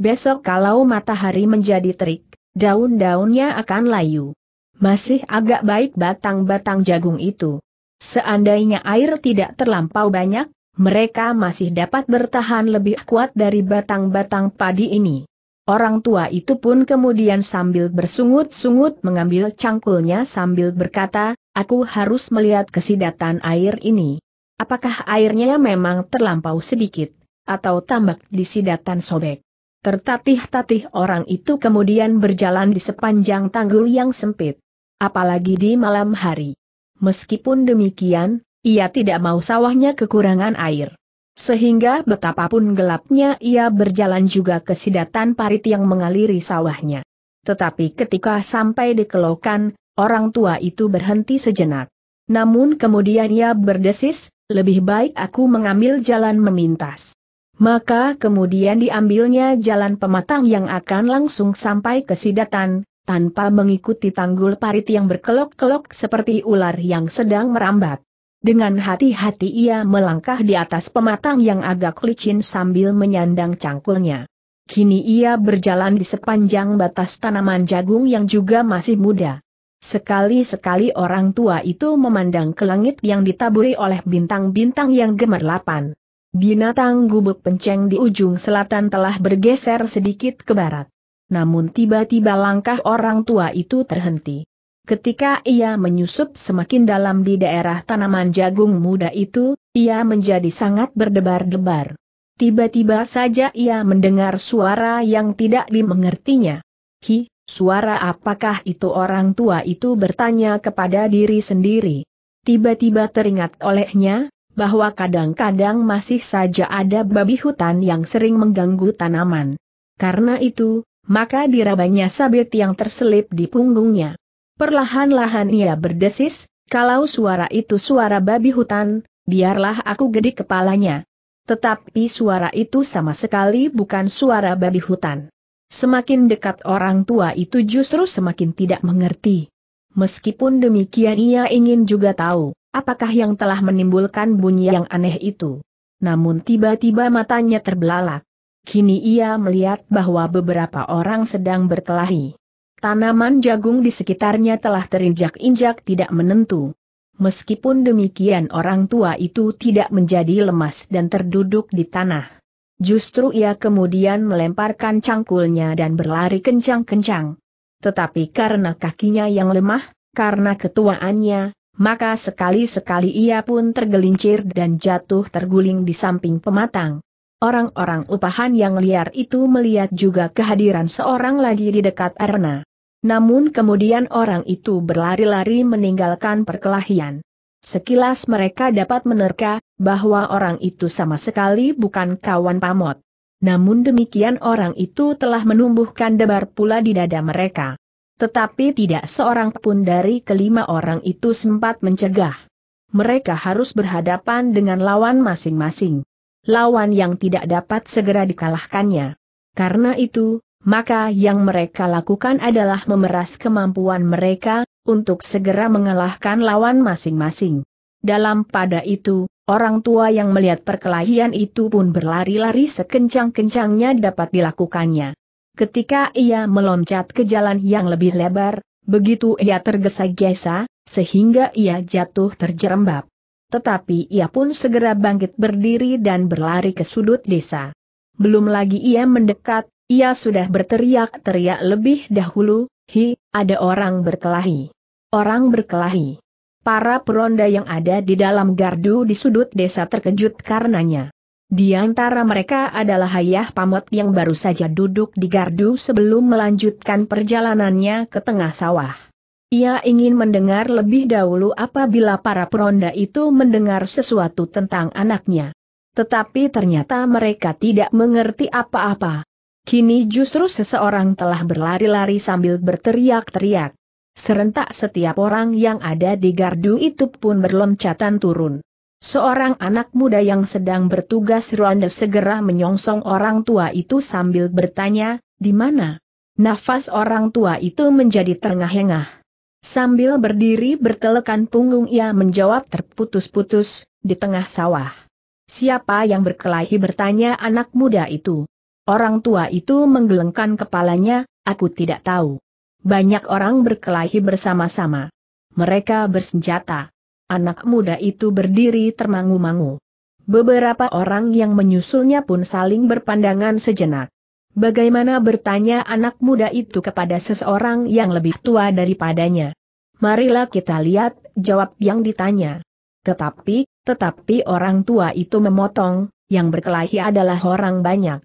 Besok kalau matahari menjadi terik, daun-daunnya akan layu. Masih agak baik batang-batang jagung itu. Seandainya air tidak terlampau banyak, mereka masih dapat bertahan lebih kuat dari batang-batang padi ini. Orang tua itu pun kemudian sambil bersungut-sungut mengambil cangkulnya sambil berkata, Aku harus melihat kesidatan air ini. Apakah airnya memang terlampau sedikit, atau tambak di sidatan sobek? Tertatih-tatih orang itu kemudian berjalan di sepanjang tanggul yang sempit. Apalagi di malam hari. Meskipun demikian, ia tidak mau sawahnya kekurangan air. Sehingga betapapun gelapnya ia berjalan juga ke sidatan parit yang mengaliri sawahnya. Tetapi ketika sampai di kelokan, Orang tua itu berhenti sejenak. Namun kemudian ia berdesis, lebih baik aku mengambil jalan memintas. Maka kemudian diambilnya jalan pematang yang akan langsung sampai ke sidatan, tanpa mengikuti tanggul parit yang berkelok-kelok seperti ular yang sedang merambat. Dengan hati-hati ia melangkah di atas pematang yang agak licin sambil menyandang cangkulnya. Kini ia berjalan di sepanjang batas tanaman jagung yang juga masih muda. Sekali-sekali orang tua itu memandang ke langit yang ditaburi oleh bintang-bintang yang gemerlapan. Binatang gubuk penceng di ujung selatan telah bergeser sedikit ke barat. Namun tiba-tiba langkah orang tua itu terhenti. Ketika ia menyusup semakin dalam di daerah tanaman jagung muda itu, ia menjadi sangat berdebar-debar. Tiba-tiba saja ia mendengar suara yang tidak dimengertinya. Hi, Suara apakah itu orang tua itu bertanya kepada diri sendiri. Tiba-tiba teringat olehnya, bahwa kadang-kadang masih saja ada babi hutan yang sering mengganggu tanaman. Karena itu, maka dirabanya sabit yang terselip di punggungnya. Perlahan-lahan ia berdesis, kalau suara itu suara babi hutan, biarlah aku gedik kepalanya. Tetapi suara itu sama sekali bukan suara babi hutan. Semakin dekat orang tua itu justru semakin tidak mengerti. Meskipun demikian ia ingin juga tahu, apakah yang telah menimbulkan bunyi yang aneh itu. Namun tiba-tiba matanya terbelalak. Kini ia melihat bahwa beberapa orang sedang berkelahi. Tanaman jagung di sekitarnya telah terinjak-injak tidak menentu. Meskipun demikian orang tua itu tidak menjadi lemas dan terduduk di tanah. Justru ia kemudian melemparkan cangkulnya dan berlari kencang-kencang. Tetapi karena kakinya yang lemah, karena ketuaannya, maka sekali-sekali ia pun tergelincir dan jatuh terguling di samping pematang. Orang-orang upahan yang liar itu melihat juga kehadiran seorang lagi di dekat arena. Namun kemudian orang itu berlari-lari meninggalkan perkelahian. Sekilas mereka dapat menerka, bahwa orang itu sama sekali bukan kawan pamot. Namun demikian orang itu telah menumbuhkan debar pula di dada mereka. Tetapi tidak seorang pun dari kelima orang itu sempat mencegah. Mereka harus berhadapan dengan lawan masing-masing. Lawan yang tidak dapat segera dikalahkannya. Karena itu, maka yang mereka lakukan adalah memeras kemampuan mereka, untuk segera mengalahkan lawan masing-masing. Dalam pada itu, orang tua yang melihat perkelahian itu pun berlari-lari sekencang-kencangnya dapat dilakukannya. Ketika ia meloncat ke jalan yang lebih lebar, begitu ia tergesa-gesa, sehingga ia jatuh terjerembab. Tetapi ia pun segera bangkit berdiri dan berlari ke sudut desa. Belum lagi ia mendekat, ia sudah berteriak-teriak lebih dahulu, hi, ada orang berkelahi. Orang berkelahi. Para peronda yang ada di dalam gardu di sudut desa terkejut karenanya. Di antara mereka adalah Hayah Pamot yang baru saja duduk di gardu sebelum melanjutkan perjalanannya ke tengah sawah. Ia ingin mendengar lebih dahulu apabila para peronda itu mendengar sesuatu tentang anaknya. Tetapi ternyata mereka tidak mengerti apa-apa. Kini justru seseorang telah berlari-lari sambil berteriak-teriak. Serentak setiap orang yang ada di gardu itu pun berloncatan turun. Seorang anak muda yang sedang bertugas ronde segera menyongsong orang tua itu sambil bertanya, di mana? Nafas orang tua itu menjadi terengah-engah. Sambil berdiri bertelekan punggung ia menjawab terputus-putus, di tengah sawah. Siapa yang berkelahi bertanya anak muda itu. Orang tua itu menggelengkan kepalanya, aku tidak tahu. Banyak orang berkelahi bersama-sama. Mereka bersenjata. Anak muda itu berdiri termangu-mangu. Beberapa orang yang menyusulnya pun saling berpandangan sejenak. Bagaimana bertanya anak muda itu kepada seseorang yang lebih tua daripadanya? Marilah kita lihat jawab yang ditanya. Tetapi, tetapi orang tua itu memotong, yang berkelahi adalah orang banyak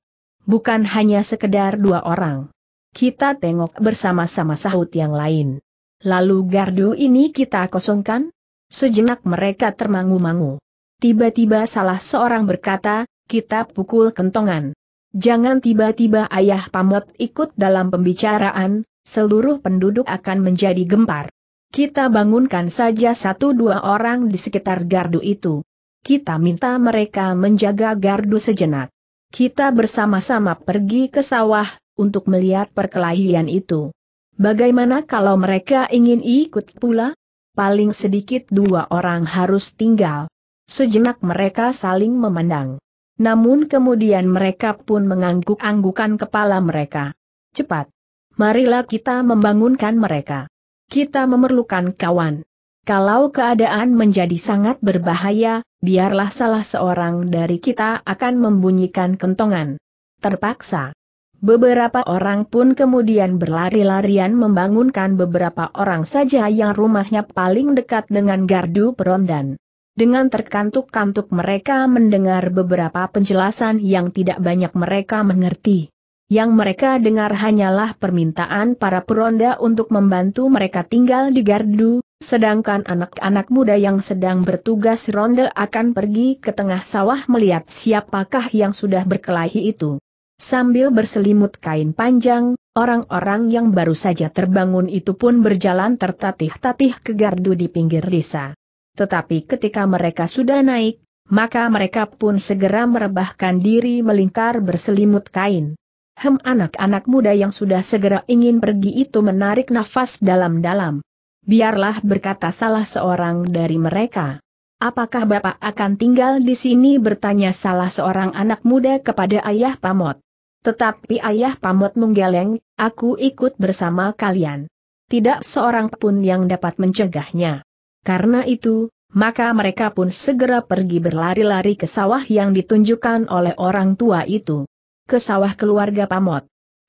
bukan hanya sekedar dua orang. Kita tengok bersama-sama sahut yang lain. Lalu gardu ini kita kosongkan? Sejenak mereka termangu-mangu. Tiba-tiba salah seorang berkata, kita pukul kentongan. Jangan tiba-tiba ayah pamot ikut dalam pembicaraan, seluruh penduduk akan menjadi gempar. Kita bangunkan saja satu dua orang di sekitar gardu itu. Kita minta mereka menjaga gardu sejenak. Kita bersama-sama pergi ke sawah, untuk melihat perkelahian itu. Bagaimana kalau mereka ingin ikut pula? Paling sedikit dua orang harus tinggal. Sejenak mereka saling memandang. Namun kemudian mereka pun mengangguk-anggukan kepala mereka. Cepat! Marilah kita membangunkan mereka. Kita memerlukan kawan. Kalau keadaan menjadi sangat berbahaya, biarlah salah seorang dari kita akan membunyikan kentongan. Terpaksa. Beberapa orang pun kemudian berlari-larian membangunkan beberapa orang saja yang rumahnya paling dekat dengan gardu perondan. Dengan terkantuk-kantuk mereka mendengar beberapa penjelasan yang tidak banyak mereka mengerti. Yang mereka dengar hanyalah permintaan para peronda untuk membantu mereka tinggal di gardu, Sedangkan anak-anak muda yang sedang bertugas ronde akan pergi ke tengah sawah melihat siapakah yang sudah berkelahi itu. Sambil berselimut kain panjang, orang-orang yang baru saja terbangun itu pun berjalan tertatih-tatih ke gardu di pinggir desa. Tetapi ketika mereka sudah naik, maka mereka pun segera merebahkan diri melingkar berselimut kain. Hem anak-anak muda yang sudah segera ingin pergi itu menarik nafas dalam-dalam biarlah berkata salah seorang dari mereka. Apakah Bapak akan tinggal di sini bertanya salah seorang anak muda kepada Ayah Pamot. Tetapi Ayah Pamot menggeleng, aku ikut bersama kalian. Tidak seorang pun yang dapat mencegahnya. Karena itu, maka mereka pun segera pergi berlari-lari ke sawah yang ditunjukkan oleh orang tua itu. Ke sawah keluarga Pamot.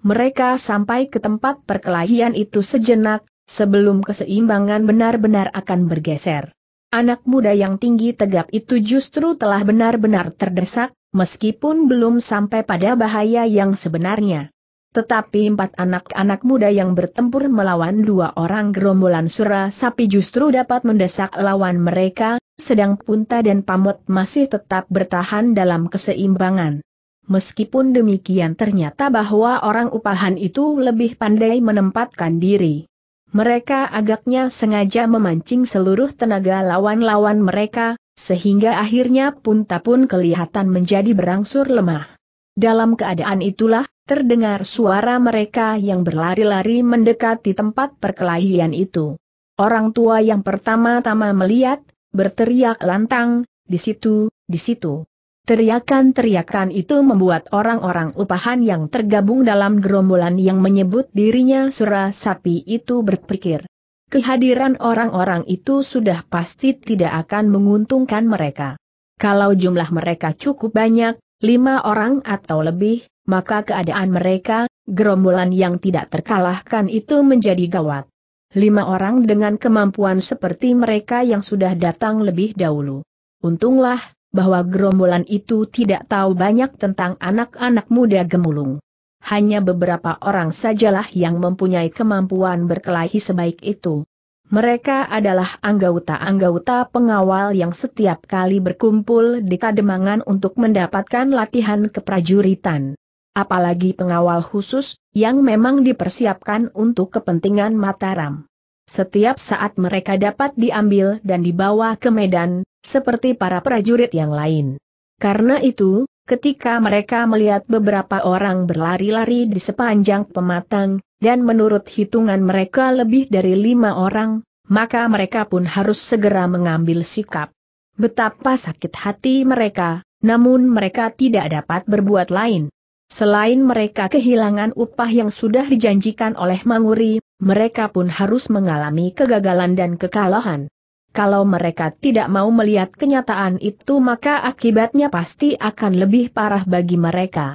Mereka sampai ke tempat perkelahian itu sejenak, sebelum keseimbangan benar-benar akan bergeser. Anak muda yang tinggi tegap itu justru telah benar-benar terdesak, meskipun belum sampai pada bahaya yang sebenarnya. Tetapi empat anak-anak muda yang bertempur melawan dua orang gerombolan sura sapi justru dapat mendesak lawan mereka, sedang Punta dan Pamot masih tetap bertahan dalam keseimbangan. Meskipun demikian ternyata bahwa orang upahan itu lebih pandai menempatkan diri. Mereka agaknya sengaja memancing seluruh tenaga lawan-lawan mereka, sehingga akhirnya pun tak pun kelihatan menjadi berangsur lemah. Dalam keadaan itulah, terdengar suara mereka yang berlari-lari mendekati tempat perkelahian itu. Orang tua yang pertama-tama melihat, berteriak lantang, di situ, di situ. Teriakan-teriakan itu membuat orang-orang upahan yang tergabung dalam gerombolan yang menyebut dirinya sura sapi itu berpikir. Kehadiran orang-orang itu sudah pasti tidak akan menguntungkan mereka. Kalau jumlah mereka cukup banyak, lima orang atau lebih, maka keadaan mereka, gerombolan yang tidak terkalahkan itu menjadi gawat. Lima orang dengan kemampuan seperti mereka yang sudah datang lebih dahulu. Untunglah bahwa gerombolan itu tidak tahu banyak tentang anak-anak muda gemulung. Hanya beberapa orang sajalah yang mempunyai kemampuan berkelahi sebaik itu. Mereka adalah anggota-anggota pengawal yang setiap kali berkumpul di kademangan untuk mendapatkan latihan keprajuritan. Apalagi pengawal khusus, yang memang dipersiapkan untuk kepentingan Mataram. Setiap saat mereka dapat diambil dan dibawa ke medan, seperti para prajurit yang lain. Karena itu, ketika mereka melihat beberapa orang berlari-lari di sepanjang pematang, dan menurut hitungan mereka lebih dari lima orang, maka mereka pun harus segera mengambil sikap. Betapa sakit hati mereka, namun mereka tidak dapat berbuat lain. Selain mereka kehilangan upah yang sudah dijanjikan oleh Manguri, mereka pun harus mengalami kegagalan dan kekalahan. Kalau mereka tidak mau melihat kenyataan itu maka akibatnya pasti akan lebih parah bagi mereka.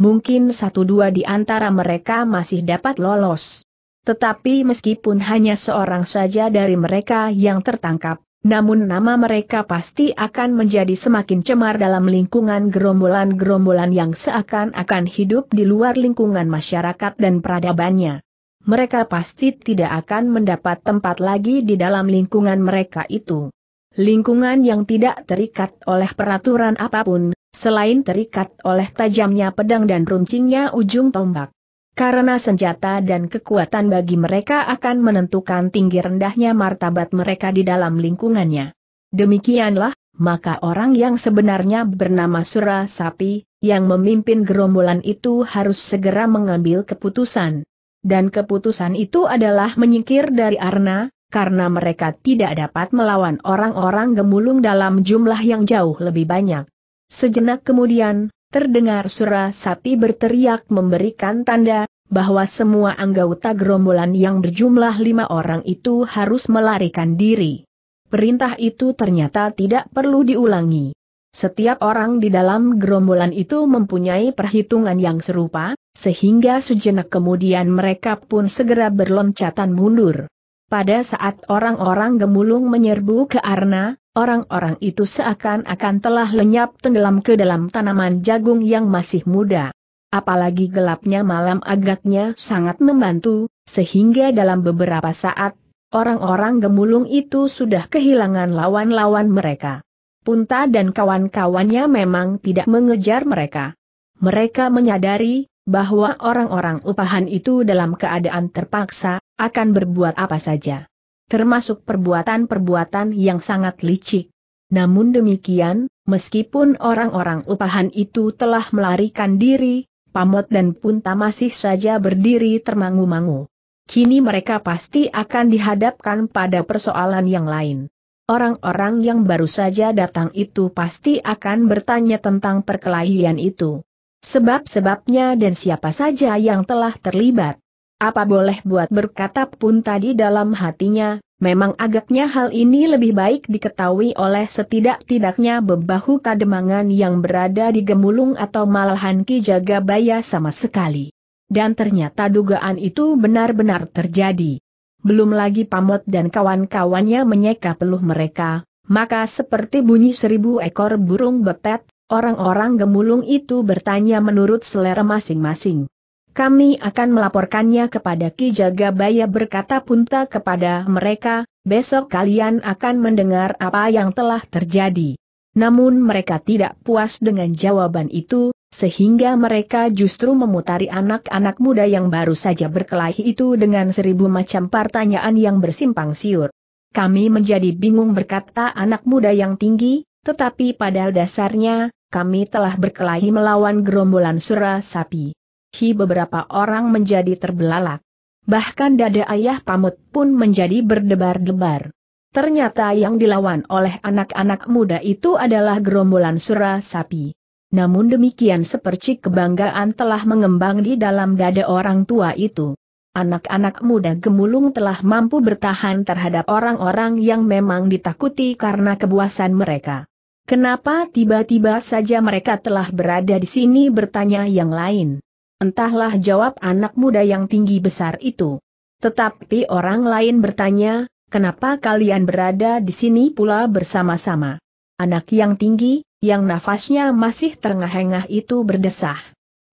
Mungkin satu dua di antara mereka masih dapat lolos. Tetapi meskipun hanya seorang saja dari mereka yang tertangkap, namun nama mereka pasti akan menjadi semakin cemar dalam lingkungan gerombolan-gerombolan yang seakan-akan hidup di luar lingkungan masyarakat dan peradabannya mereka pasti tidak akan mendapat tempat lagi di dalam lingkungan mereka itu. Lingkungan yang tidak terikat oleh peraturan apapun, selain terikat oleh tajamnya pedang dan runcingnya ujung tombak. Karena senjata dan kekuatan bagi mereka akan menentukan tinggi rendahnya martabat mereka di dalam lingkungannya. Demikianlah, maka orang yang sebenarnya bernama Sura Sapi, yang memimpin gerombolan itu harus segera mengambil keputusan dan keputusan itu adalah menyingkir dari Arna, karena mereka tidak dapat melawan orang-orang gemulung dalam jumlah yang jauh lebih banyak. Sejenak kemudian, terdengar surah sapi berteriak memberikan tanda, bahwa semua anggota gerombolan yang berjumlah lima orang itu harus melarikan diri. Perintah itu ternyata tidak perlu diulangi. Setiap orang di dalam gerombolan itu mempunyai perhitungan yang serupa, sehingga sejenak kemudian mereka pun segera berloncatan mundur. Pada saat orang-orang gemulung menyerbu ke Arna, orang-orang itu seakan-akan telah lenyap tenggelam ke dalam tanaman jagung yang masih muda. Apalagi gelapnya malam agaknya sangat membantu, sehingga dalam beberapa saat, orang-orang gemulung itu sudah kehilangan lawan-lawan mereka. Punta dan kawan-kawannya memang tidak mengejar mereka. Mereka menyadari bahwa orang-orang upahan itu dalam keadaan terpaksa akan berbuat apa saja, termasuk perbuatan-perbuatan yang sangat licik. Namun demikian, meskipun orang-orang upahan itu telah melarikan diri, Pamot dan Punta masih saja berdiri termangu-mangu. Kini mereka pasti akan dihadapkan pada persoalan yang lain orang-orang yang baru saja datang itu pasti akan bertanya tentang perkelahian itu. Sebab-sebabnya dan siapa saja yang telah terlibat. Apa boleh buat berkata pun tadi dalam hatinya, memang agaknya hal ini lebih baik diketahui oleh setidak-tidaknya bebahu kademangan yang berada di Gemulung atau malahan Ki baya sama sekali. Dan ternyata dugaan itu benar-benar terjadi belum lagi Pamot dan kawan-kawannya menyeka peluh mereka, maka seperti bunyi seribu ekor burung betet, orang-orang gemulung itu bertanya menurut selera masing-masing. Kami akan melaporkannya kepada Ki Jagabaya berkata Punta kepada mereka, besok kalian akan mendengar apa yang telah terjadi. Namun mereka tidak puas dengan jawaban itu, sehingga mereka justru memutari anak-anak muda yang baru saja berkelahi itu dengan seribu macam pertanyaan yang bersimpang siur. Kami menjadi bingung berkata anak muda yang tinggi, tetapi pada dasarnya, kami telah berkelahi melawan gerombolan sura sapi. Hi beberapa orang menjadi terbelalak. Bahkan dada ayah pamut pun menjadi berdebar-debar. Ternyata yang dilawan oleh anak-anak muda itu adalah gerombolan sura sapi namun demikian sepercik kebanggaan telah mengembang di dalam dada orang tua itu. Anak-anak muda gemulung telah mampu bertahan terhadap orang-orang yang memang ditakuti karena kebuasan mereka. Kenapa tiba-tiba saja mereka telah berada di sini bertanya yang lain? Entahlah jawab anak muda yang tinggi besar itu. Tetapi orang lain bertanya, kenapa kalian berada di sini pula bersama-sama? Anak yang tinggi, yang nafasnya masih terengah-engah itu berdesah.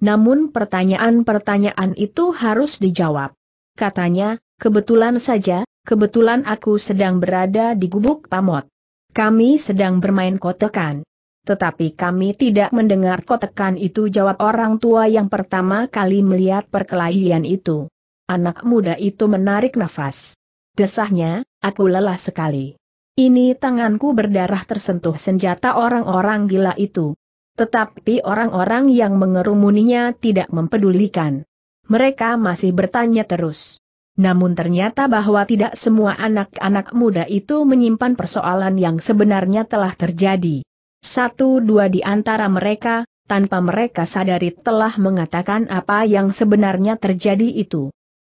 Namun pertanyaan-pertanyaan itu harus dijawab. Katanya, kebetulan saja, kebetulan aku sedang berada di gubuk pamot. Kami sedang bermain kotekan. Tetapi kami tidak mendengar kotekan itu jawab orang tua yang pertama kali melihat perkelahian itu. Anak muda itu menarik nafas. Desahnya, aku lelah sekali. Ini tanganku berdarah tersentuh senjata orang-orang gila itu. Tetapi orang-orang yang mengerumuninya tidak mempedulikan. Mereka masih bertanya terus. Namun ternyata bahwa tidak semua anak-anak muda itu menyimpan persoalan yang sebenarnya telah terjadi. Satu dua di antara mereka, tanpa mereka sadari telah mengatakan apa yang sebenarnya terjadi itu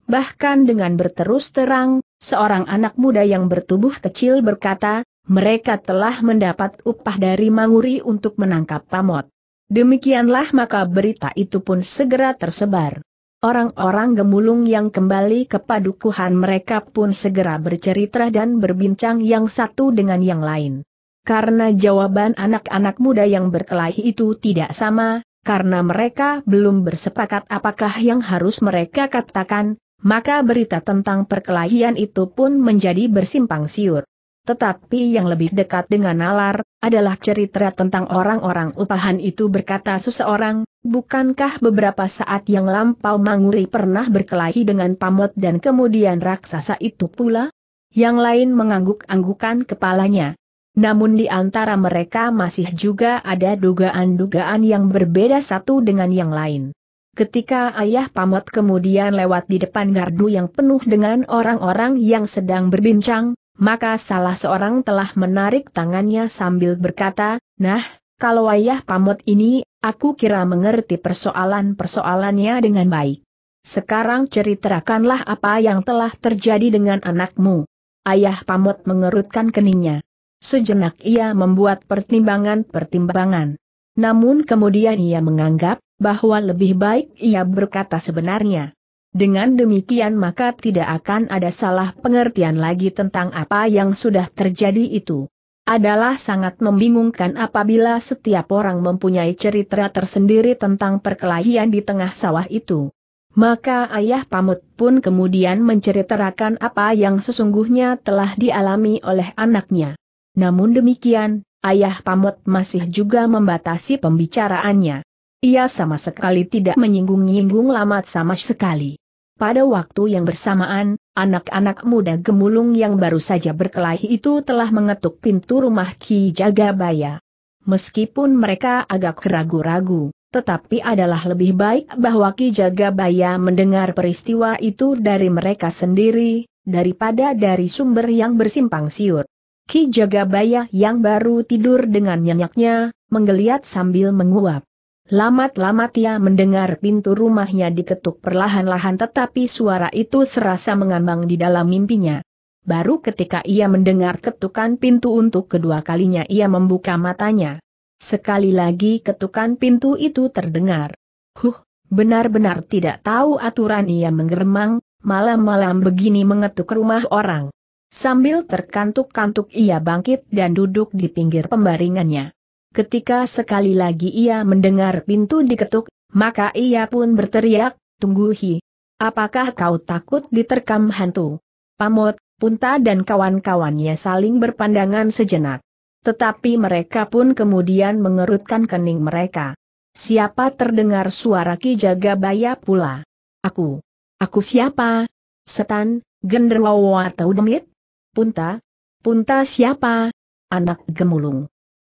bahkan dengan berterus terang, seorang anak muda yang bertubuh kecil berkata, mereka telah mendapat upah dari Manguri untuk menangkap pamot. Demikianlah maka berita itu pun segera tersebar. Orang-orang gemulung yang kembali ke padukuhan mereka pun segera bercerita dan berbincang yang satu dengan yang lain. Karena jawaban anak-anak muda yang berkelahi itu tidak sama, karena mereka belum bersepakat apakah yang harus mereka katakan, maka berita tentang perkelahian itu pun menjadi bersimpang siur. Tetapi yang lebih dekat dengan nalar, adalah cerita tentang orang-orang upahan itu berkata seseorang, bukankah beberapa saat yang lampau Manguri pernah berkelahi dengan pamot dan kemudian raksasa itu pula? Yang lain mengangguk-anggukan kepalanya. Namun di antara mereka masih juga ada dugaan-dugaan yang berbeda satu dengan yang lain. Ketika ayah pamot kemudian lewat di depan gardu yang penuh dengan orang-orang yang sedang berbincang, maka salah seorang telah menarik tangannya sambil berkata, Nah, kalau ayah pamot ini, aku kira mengerti persoalan-persoalannya dengan baik. Sekarang ceritakanlah apa yang telah terjadi dengan anakmu. Ayah pamot mengerutkan keningnya. Sejenak ia membuat pertimbangan-pertimbangan. Namun kemudian ia menganggap, bahwa lebih baik ia berkata sebenarnya. Dengan demikian maka tidak akan ada salah pengertian lagi tentang apa yang sudah terjadi itu. Adalah sangat membingungkan apabila setiap orang mempunyai cerita tersendiri tentang perkelahian di tengah sawah itu. Maka ayah pamut pun kemudian menceritakan apa yang sesungguhnya telah dialami oleh anaknya. Namun demikian, ayah pamut masih juga membatasi pembicaraannya. Ia sama sekali tidak menyinggung-nyinggung lamat sama sekali. Pada waktu yang bersamaan, anak-anak muda gemulung yang baru saja berkelahi itu telah mengetuk pintu rumah Ki Jagabaya. Meskipun mereka agak ragu-ragu, tetapi adalah lebih baik bahwa Ki Jagabaya mendengar peristiwa itu dari mereka sendiri, daripada dari sumber yang bersimpang siur. Ki Jagabaya yang baru tidur dengan nyenyaknya, menggeliat sambil menguap. Lamat-lamat ia mendengar pintu rumahnya diketuk perlahan-lahan tetapi suara itu serasa mengambang di dalam mimpinya. Baru ketika ia mendengar ketukan pintu untuk kedua kalinya ia membuka matanya. Sekali lagi ketukan pintu itu terdengar. Huh, benar-benar tidak tahu aturan ia menggeremang, malam-malam begini mengetuk rumah orang. Sambil terkantuk-kantuk ia bangkit dan duduk di pinggir pembaringannya ketika sekali lagi ia mendengar pintu diketuk, maka ia pun berteriak, tungguhi Apakah kau takut diterkam hantu? Pamot, Punta dan kawan-kawannya saling berpandangan sejenak. Tetapi mereka pun kemudian mengerutkan kening mereka. Siapa terdengar suara Ki Jagabaya pula? Aku. Aku siapa? Setan, genderwo atau demit? Punta? Punta siapa? Anak gemulung.